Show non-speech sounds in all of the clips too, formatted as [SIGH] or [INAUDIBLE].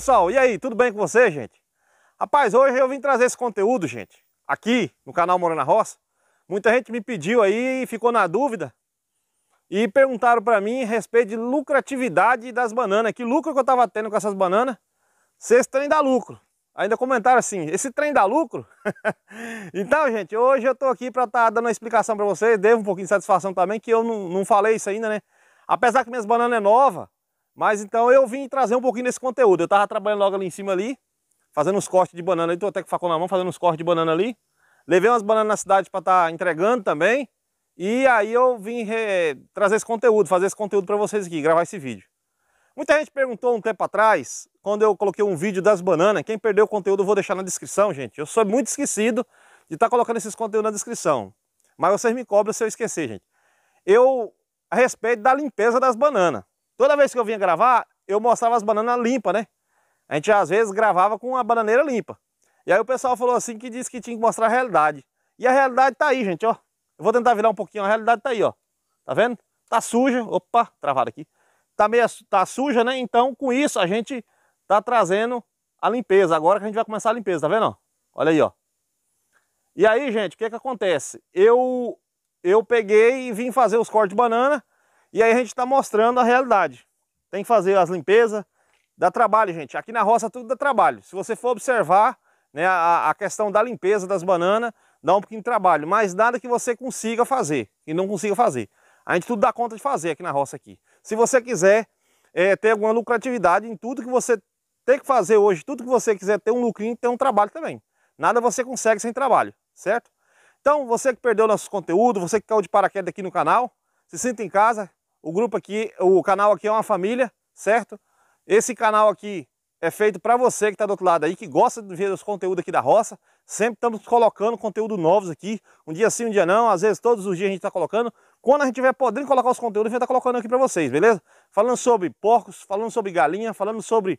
pessoal, e aí, tudo bem com você, gente? Rapaz, hoje eu vim trazer esse conteúdo, gente, aqui no canal Morando na Roça. Muita gente me pediu aí e ficou na dúvida e perguntaram para mim a respeito de lucratividade das bananas, que lucro que eu estava tendo com essas bananas, se esse trem dá lucro. Ainda comentaram assim, esse trem dá lucro? [LAUGHS] então, gente, hoje eu estou aqui para estar tá dando uma explicação para vocês, devo um pouquinho de satisfação também, que eu não, não falei isso ainda, né? Apesar que minhas bananas é nova, mas então eu vim trazer um pouquinho desse conteúdo. Eu tava trabalhando logo ali em cima ali, fazendo uns cortes de banana. Estou até com o facão na mão, fazendo uns cortes de banana ali. Levei umas bananas na cidade para estar tá entregando também. E aí eu vim trazer esse conteúdo, fazer esse conteúdo para vocês aqui, gravar esse vídeo. Muita gente perguntou um tempo atrás, quando eu coloquei um vídeo das bananas, quem perdeu o conteúdo eu vou deixar na descrição, gente. Eu sou muito esquecido de estar tá colocando esses conteúdos na descrição. Mas vocês me cobram se eu esquecer, gente. Eu, a respeito da limpeza das bananas. Toda vez que eu vinha gravar, eu mostrava as bananas limpas, né? A gente às vezes gravava com a bananeira limpa. E aí o pessoal falou assim que disse que tinha que mostrar a realidade. E a realidade tá aí, gente, ó. Eu vou tentar virar um pouquinho, a realidade tá aí, ó. Tá vendo? Tá suja. Opa, travado aqui. Tá meio tá suja, né? Então, com isso, a gente tá trazendo a limpeza. Agora que a gente vai começar a limpeza, tá vendo? Olha aí, ó. E aí, gente, o que que acontece? Eu eu peguei e vim fazer os cortes de banana. E aí a gente está mostrando a realidade. Tem que fazer as limpezas, dá trabalho, gente. Aqui na roça tudo dá trabalho. Se você for observar né, a, a questão da limpeza das bananas, dá um pouquinho de trabalho, mas nada que você consiga fazer e não consiga fazer. A gente tudo dá conta de fazer aqui na roça aqui. Se você quiser é, ter alguma lucratividade em tudo que você tem que fazer hoje, tudo que você quiser ter um lucrinho, ter um trabalho também. Nada você consegue sem trabalho, certo? Então, você que perdeu nosso conteúdo, você que caiu de paraquedas aqui no canal, se sinta em casa, o grupo aqui, o canal aqui é uma família, certo? Esse canal aqui é feito para você que está do outro lado aí, que gosta de ver os conteúdos aqui da roça. Sempre estamos colocando conteúdo novos aqui, um dia sim, um dia não, às vezes todos os dias a gente está colocando. Quando a gente tiver podendo colocar os conteúdos, a gente está colocando aqui para vocês, beleza? Falando sobre porcos, falando sobre galinha, falando sobre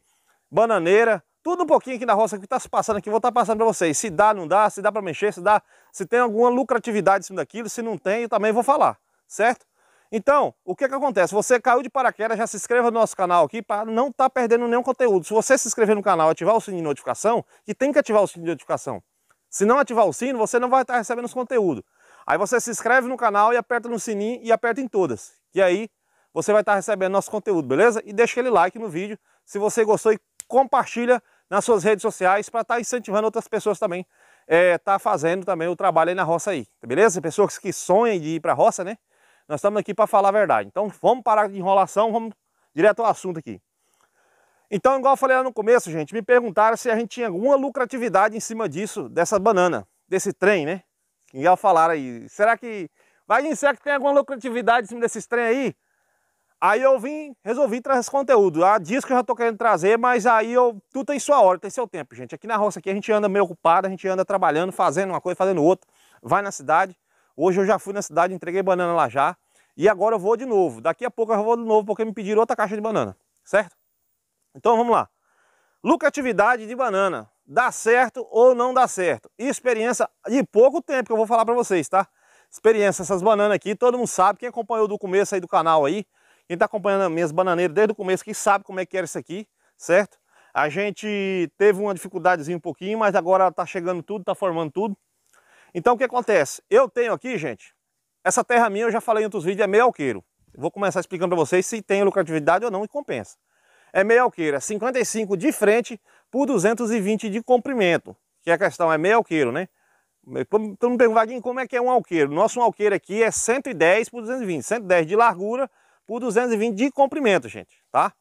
bananeira, tudo um pouquinho aqui da roça que está se passando aqui, vou estar tá passando para vocês. Se dá, não dá, se dá para mexer, se dá, se tem alguma lucratividade em cima daquilo, se não tem, eu também vou falar, certo? Então, o que, é que acontece? Você caiu de paraquedas, já se inscreva no nosso canal aqui para não estar tá perdendo nenhum conteúdo. Se você se inscrever no canal ativar o sininho de notificação, que tem que ativar o sininho de notificação. Se não ativar o sino, você não vai estar tá recebendo os conteúdos. Aí você se inscreve no canal e aperta no sininho e aperta em todas. E aí você vai estar tá recebendo nosso conteúdo, beleza? E deixa aquele like no vídeo se você gostou e compartilha nas suas redes sociais para estar tá incentivando outras pessoas também. É, tá fazendo também o trabalho aí na roça aí, beleza? Pessoas que sonham de ir para a roça, né? Nós estamos aqui para falar a verdade. Então vamos parar de enrolação, vamos direto ao assunto aqui. Então, igual eu falei lá no começo, gente, me perguntaram se a gente tinha alguma lucratividade em cima disso, dessa banana, desse trem, né? Igual falar aí, será que vai dizer que tem alguma lucratividade em cima desses trem aí? Aí eu vim, resolvi trazer esse conteúdo. Há dias que eu já tô querendo trazer, mas aí eu, tudo tem sua hora, tem seu tempo, gente. Aqui na roça aqui a gente anda meio ocupado, a gente anda trabalhando, fazendo uma coisa, fazendo outra. Vai na cidade. Hoje eu já fui na cidade, entreguei banana lá já. E agora eu vou de novo. Daqui a pouco eu vou de novo, porque me pediram outra caixa de banana. Certo? Então vamos lá. Lucratividade de banana. Dá certo ou não dá certo? Experiência de pouco tempo que eu vou falar para vocês, tá? Experiência essas bananas aqui, todo mundo sabe. Quem acompanhou do começo aí do canal aí, quem tá acompanhando minhas bananeiras desde o começo, que sabe como é que era isso aqui, certo? A gente teve uma dificuldadezinha um pouquinho, mas agora tá chegando tudo, tá formando tudo. Então o que acontece? Eu tenho aqui, gente, essa terra minha, eu já falei em outros vídeos, é meio alqueiro. Vou começar explicando para vocês se tem lucratividade ou não e compensa. É meio alqueiro, é 55 de frente por 220 de comprimento, que é a questão é meio alqueiro, né? Todo mundo pergunta, Vaguinho, como é que é um alqueiro? Nosso um alqueiro aqui é 110 por 220, 110 de largura por 220 de comprimento, gente, tá?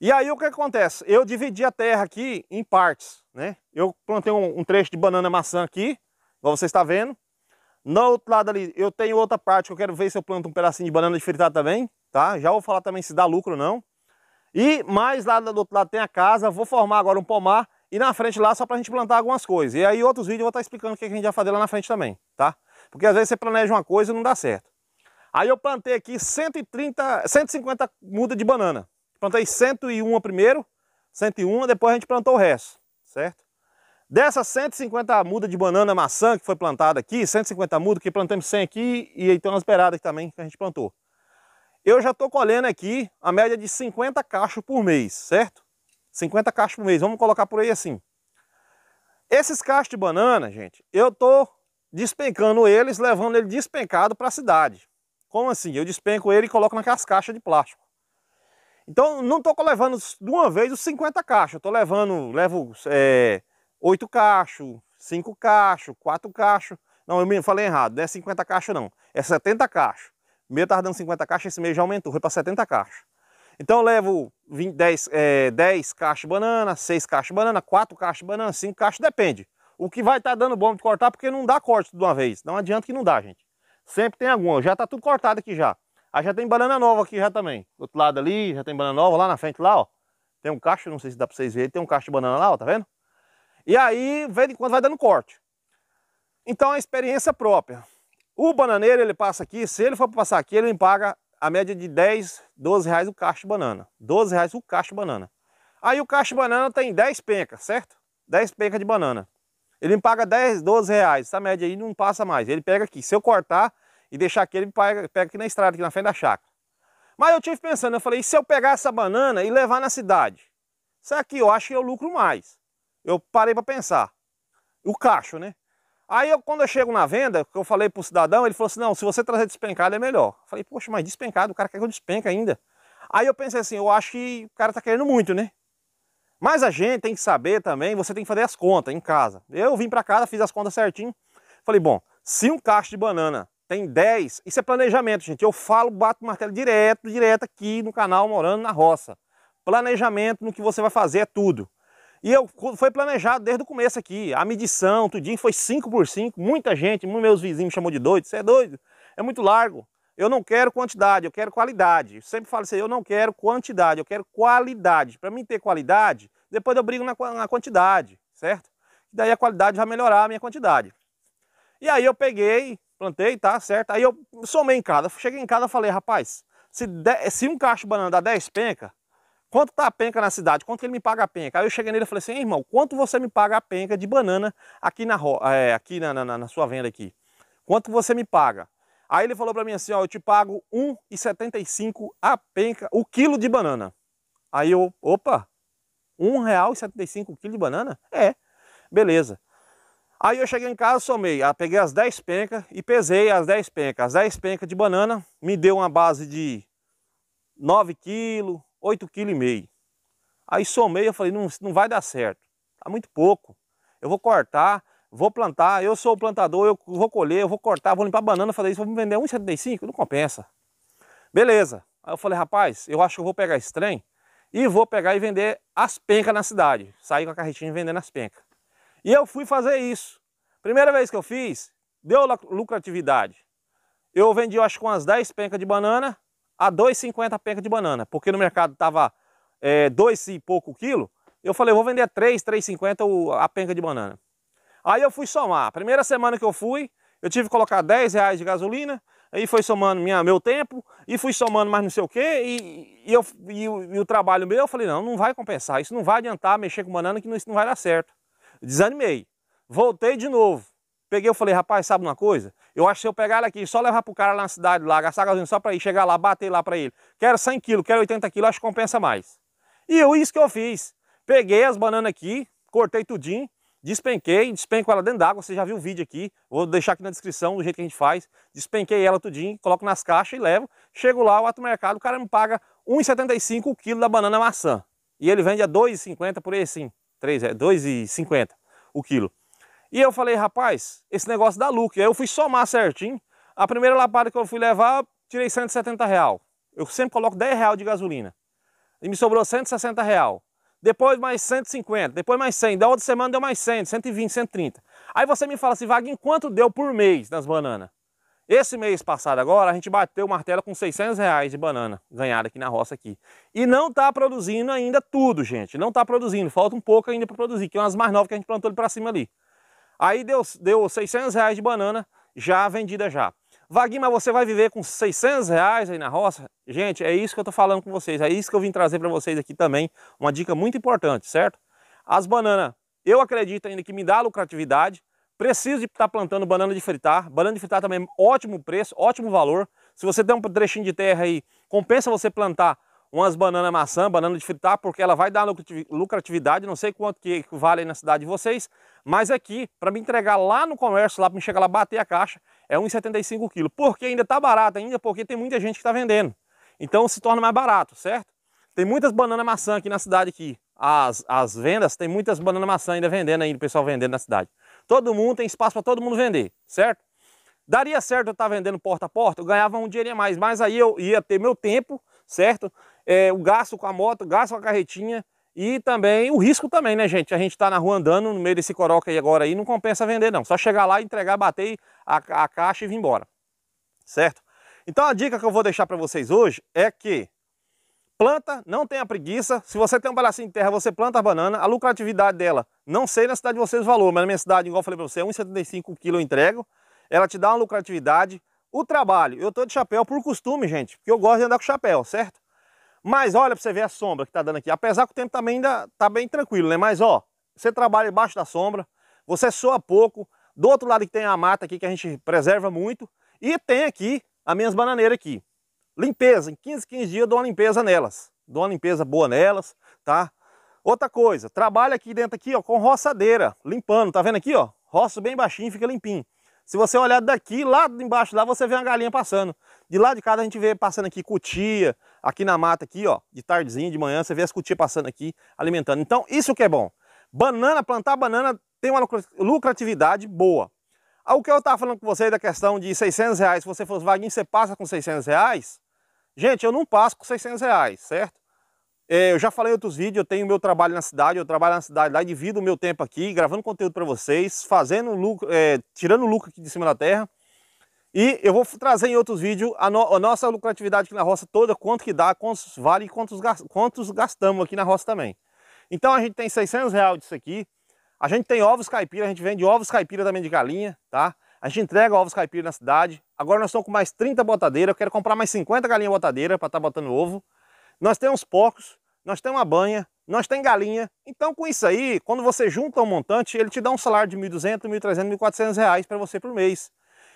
E aí o que acontece? Eu dividi a terra aqui em partes, né? Eu plantei um, um trecho de banana maçã aqui, como você está vendo. No outro lado ali, eu tenho outra parte que eu quero ver se eu planto um pedacinho de banana de fritada também, tá? Já vou falar também se dá lucro ou não. E mais lá do outro lado tem a casa, vou formar agora um pomar e na frente lá só para a gente plantar algumas coisas. E aí outros vídeos eu vou estar tá explicando o que a gente vai fazer lá na frente também, tá? Porque às vezes você planeja uma coisa e não dá certo. Aí eu plantei aqui 130, 150 mudas de banana. Plantei 101 primeiro, 101, depois a gente plantou o resto, certo? Dessas 150 mudas de banana maçã que foi plantada aqui, 150 mudas, que plantamos 100 aqui e aí tem umas beiradas também que a gente plantou. Eu já estou colhendo aqui a média de 50 cachos por mês, certo? 50 cachos por mês, vamos colocar por aí assim. Esses cachos de banana, gente, eu estou despencando eles, levando ele despencado para a cidade. Como assim? Eu despenco ele e coloco naquelas caixas de plástico. Então, não estou levando de uma vez os 50 caixas, estou levando, levo... É, 8 cachos, 5 cachos, 4 cachos. Não, eu me falei errado, não é 50 cachos não, é 70 cachos. Meu estava dando 50 caixas, esse mês já aumentou, foi para 70 caixas. Então eu levo 20, 10, é, 10 caixas de banana, 6 caixas de banana, 4 caixas de banana, 5 caixas, depende. O que vai estar tá dando bom de cortar, porque não dá corte de uma vez. Não adianta que não dá, gente. Sempre tem alguma. Já tá tudo cortado aqui já. Aí já tem banana nova aqui já também. Do outro lado ali, já tem banana nova. Lá na frente lá, ó. Tem um cacho, não sei se dá pra vocês verem. Tem um cacho de banana lá, ó, tá vendo? E aí, vez em quando, vai dando corte. Então, é experiência própria. O bananeiro, ele passa aqui, se ele for passar aqui, ele paga a média de 10, 12 reais o cacho de banana. 12 reais o cacho de banana. Aí o cacho de banana tem 10 pencas, certo? 10 pencas de banana. Ele me paga 10, 12 reais. Essa média aí não passa mais. Ele pega aqui. Se eu cortar e deixar aqui, ele pega, aqui na estrada, aqui na frente da chácara. Mas eu tive pensando, eu falei, e se eu pegar essa banana e levar na cidade? Isso aqui eu acho que eu lucro mais eu parei para pensar. O cacho, né? Aí eu, quando eu chego na venda, que eu falei pro cidadão, ele falou assim, não, se você trazer despencado é melhor. Eu falei, poxa, mas despencado, o cara quer que eu despenque ainda. Aí eu pensei assim, eu acho que o cara tá querendo muito, né? Mas a gente tem que saber também, você tem que fazer as contas em casa. Eu vim para casa, fiz as contas certinho. Falei, bom, se um cacho de banana tem 10, isso é planejamento, gente. Eu falo, bato o martelo direto, direto aqui no canal Morando na Roça. Planejamento no que você vai fazer é tudo. E eu, foi planejado desde o começo aqui. A medição, tudinho, foi 5 por 5. Muita gente, meus vizinhos me chamou de doido. Você é doido? É muito largo. Eu não quero quantidade, eu quero qualidade. Eu sempre falo assim, eu não quero quantidade, eu quero qualidade. Para mim ter qualidade, depois eu brigo na, na quantidade, certo? E daí a qualidade vai melhorar a minha quantidade. E aí eu peguei, plantei, tá certo? Aí eu somei em casa. Cheguei em casa e falei, rapaz, se, de, se um cacho de banana dá 10 penca, quanto tá a penca na cidade, quanto que ele me paga a penca. Aí eu cheguei nele e falei assim, irmão, quanto você me paga a penca de banana aqui na, é, aqui na, na, na sua venda aqui? Quanto você me paga? Aí ele falou para mim assim, ó, eu te pago 1,75 a penca, o quilo de banana. Aí eu, opa, R$1,75 o quilo de banana? É, beleza. Aí eu cheguei em casa, somei, ah, peguei as 10 pencas e pesei as 10 pencas. As 10 pencas de banana me deu uma base de 9 quilos, 8,5 kg. Aí somei, eu falei, não, não vai dar certo. Tá muito pouco. Eu vou cortar, vou plantar, eu sou o plantador, eu vou colher, eu vou cortar, vou limpar banana, fazer isso, vou vender 1,75, não compensa. Beleza. Aí eu falei, rapaz, eu acho que eu vou pegar esse trem e vou pegar e vender as pencas na cidade. Saí com a carretinha vendendo as pencas. E eu fui fazer isso. Primeira vez que eu fiz, deu lucratividade. Eu vendi, eu acho, umas 10 pencas de banana a 2,50 a penca de banana, porque no mercado estava é, dois e pouco quilo, eu falei, vou vender 3, 3,50 a penca de banana. Aí eu fui somar, primeira semana que eu fui, eu tive que colocar 10 reais de gasolina, aí foi somando minha, meu tempo, e fui somando mais não sei o que, e, e, eu, e, e, o trabalho meu, eu falei, não, não vai compensar, isso não vai adiantar mexer com banana, que isso não vai dar certo. Desanimei, voltei de novo, peguei, eu falei, rapaz, sabe uma coisa? Eu acho que se eu pegar ela aqui só levar pro cara lá na cidade, lá, gastar gasolina só para ir, chegar lá, bater lá para ele, quero 100 kg, quero 80 kg, acho que compensa mais. E eu, isso que eu fiz. Peguei as bananas aqui, cortei tudinho, despenquei, despenco ela dentro d'água, você já viu o vídeo aqui, vou deixar aqui na descrição do jeito que a gente faz, despenquei ela tudinho, coloco nas caixas e levo, chego lá, o ato mercado, o cara me paga 1,75 o quilo da banana maçã, e ele vende a 2,50 por aí sim, 3, é 2,50 o quilo. E eu falei, rapaz, esse negócio dá lucro. aí eu fui somar certinho. A primeira lapada que eu fui levar, eu tirei 170 real. Eu sempre coloco 10 real de gasolina. E me sobrou 160 real. Depois mais 150, depois mais 100. Da outra semana deu mais 100, 120, 130. Aí você me fala assim, vaga quanto deu por mês nas bananas? Esse mês passado agora, a gente bateu o martelo com 600 reais de banana ganhada aqui na roça aqui. E não está produzindo ainda tudo, gente. Não está produzindo. Falta um pouco ainda para produzir, que é umas mais novas que a gente plantou ali para cima ali. Aí deu, deu 600 reais de banana já vendida já. Vaguinho, mas você vai viver com 600 reais aí na roça? Gente, é isso que eu tô falando com vocês, é isso que eu vim trazer para vocês aqui também, uma dica muito importante, certo? As bananas, eu acredito ainda que me dá lucratividade, preciso de estar tá plantando banana de fritar, banana de fritar também é ótimo preço, ótimo valor, se você tem um trechinho de terra aí, compensa você plantar umas banana maçã, banana de fritar, porque ela vai dar lucratividade, não sei quanto que vale na cidade de vocês, mas aqui, para me entregar lá no comércio, lá para me chegar lá bater a caixa, é 1,75 kg. Porque ainda está barato ainda, porque tem muita gente que está vendendo. Então se torna mais barato, certo? Tem muitas banana maçã aqui na cidade aqui. As, as vendas, tem muitas banana maçã ainda vendendo ainda, o pessoal vendendo na cidade. Todo mundo, tem espaço para todo mundo vender, certo? Daria certo eu estar tá vendendo porta a porta, eu ganhava um dinheirinho a mais, mas aí eu ia ter meu tempo certo? É, o gasto com a moto, o gasto com a carretinha e também o risco também, né, gente? A gente está na rua andando no meio desse coroca aí agora aí, não compensa vender não. Só chegar lá, entregar, bater a, a caixa e vir embora, certo? Então a dica que eu vou deixar para vocês hoje é que planta, não tenha preguiça. Se você tem um palhacinho de terra, você planta a banana. A lucratividade dela, não sei na cidade de vocês o valor, mas na minha cidade, igual eu falei para você, 1,75 kg eu entrego. Ela te dá uma lucratividade o trabalho. Eu tô de chapéu por costume, gente, porque eu gosto de andar com chapéu, certo? Mas olha para você ver a sombra que tá dando aqui. Apesar que o tempo também tá ainda tá bem tranquilo, né? Mas ó, você trabalha embaixo da sombra, você soa pouco. Do outro lado que tem a mata aqui que a gente preserva muito. E tem aqui as minhas bananeiras aqui. Limpeza, em 15, 15 dias eu dou uma limpeza nelas. Dou uma limpeza boa nelas, tá? Outra coisa, trabalha aqui dentro aqui, ó, com roçadeira, limpando, tá vendo aqui, ó? Roço bem baixinho, fica limpinho. Se você olhar daqui, lá embaixo lá, você vê uma galinha passando. De lá de casa a gente vê passando aqui cutia, aqui na mata aqui, ó, de tardezinha, de manhã, você vê as cutias passando aqui, alimentando. Então, isso que é bom. Banana, plantar banana tem uma lucratividade boa. Ah, o que eu estava falando com vocês da questão de 600 reais, se você fosse vaguinho, você passa com 600 reais? Gente, eu não passo com 600 reais, certo? É, eu já falei em outros vídeos, eu tenho meu trabalho na cidade, eu trabalho na cidade lá e divido o meu tempo aqui, gravando conteúdo para vocês, fazendo lucro, é, tirando lucro aqui de cima da terra. E eu vou trazer em outros vídeos a, no, a nossa lucratividade aqui na roça toda, quanto que dá, quantos vale e quantos, quantos gastamos aqui na roça também. Então a gente tem 600 reais disso aqui. A gente tem ovos caipira, a gente vende ovos caipira também de galinha, tá? A gente entrega ovos caipira na cidade. Agora nós estamos com mais 30 botadeiras. Eu quero comprar mais 50 galinhas botadeiras para estar tá botando ovo nós temos porcos, nós temos uma banha, nós temos galinha. Então, com isso aí, quando você junta um montante, ele te dá um salário de 1.200, 1.300, 1.400 reais para você por mês.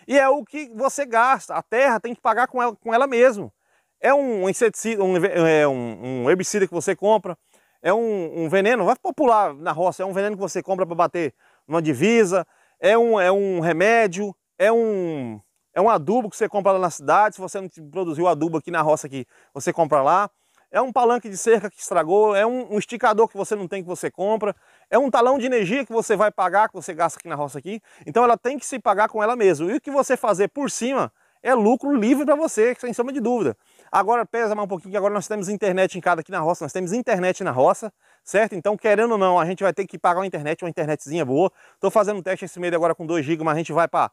E é o que você gasta. A terra tem que pagar com ela, com ela mesmo. É um inseticida, um, é um, um herbicida que você compra, é um, um, veneno, vai popular na roça, é um veneno que você compra para bater numa divisa, é um, é um remédio, é um, é um adubo que você compra lá na cidade, se você não produziu adubo aqui na roça, aqui, você compra lá é um palanque de cerca que estragou, é um, um, esticador que você não tem que você compra, é um talão de energia que você vai pagar, que você gasta aqui na roça aqui. Então ela tem que se pagar com ela mesma. E o que você fazer por cima é lucro livre para você, sem sombra de dúvida. Agora pesa mais um pouquinho que agora nós temos internet em casa aqui na roça, nós temos internet na roça, certo? Então, querendo ou não, a gente vai ter que pagar uma internet, uma internetzinha boa. Estou fazendo um teste esse mês agora com 2 GB, mas a gente vai para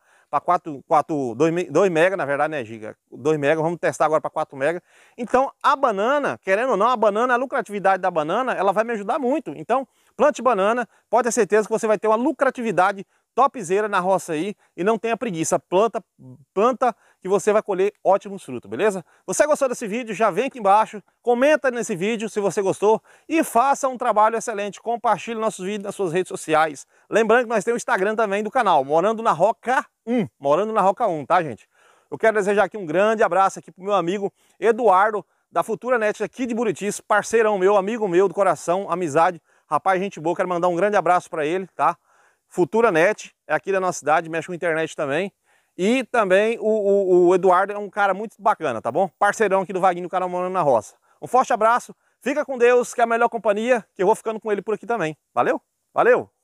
2 MB, na verdade, né, giga? 2 mega, vamos testar agora para 4 mega. Então, a banana, querendo ou não, a banana, a lucratividade da banana, ela vai me ajudar muito. Então, plante banana, pode ter certeza que você vai ter uma lucratividade topzeira na roça aí e não tenha preguiça. Planta, planta que você vai colher ótimos frutos, beleza? Você gostou desse vídeo? Já vem aqui embaixo, comenta nesse vídeo se você gostou e faça um trabalho excelente. Compartilhe nossos vídeos nas suas redes sociais. Lembrando que nós temos o Instagram também do canal, Morando na Roca 1. Morando na Roca 1, tá, gente? Eu quero desejar aqui um grande abraço aqui pro meu amigo Eduardo, da Futura Net aqui de Buritis, parceirão meu, amigo meu do coração, amizade, rapaz, gente boa, quero mandar um grande abraço para ele, tá? Futura Net, é aqui da nossa cidade, mexe com internet também. E também o, o, o, Eduardo é um cara muito bacana, tá bom? Parceirão aqui do Vaguinho, do canal Morando na Roça. Um forte abraço, fica com Deus, que é a melhor companhia, que eu vou ficando com ele por aqui também. Valeu? Valeu!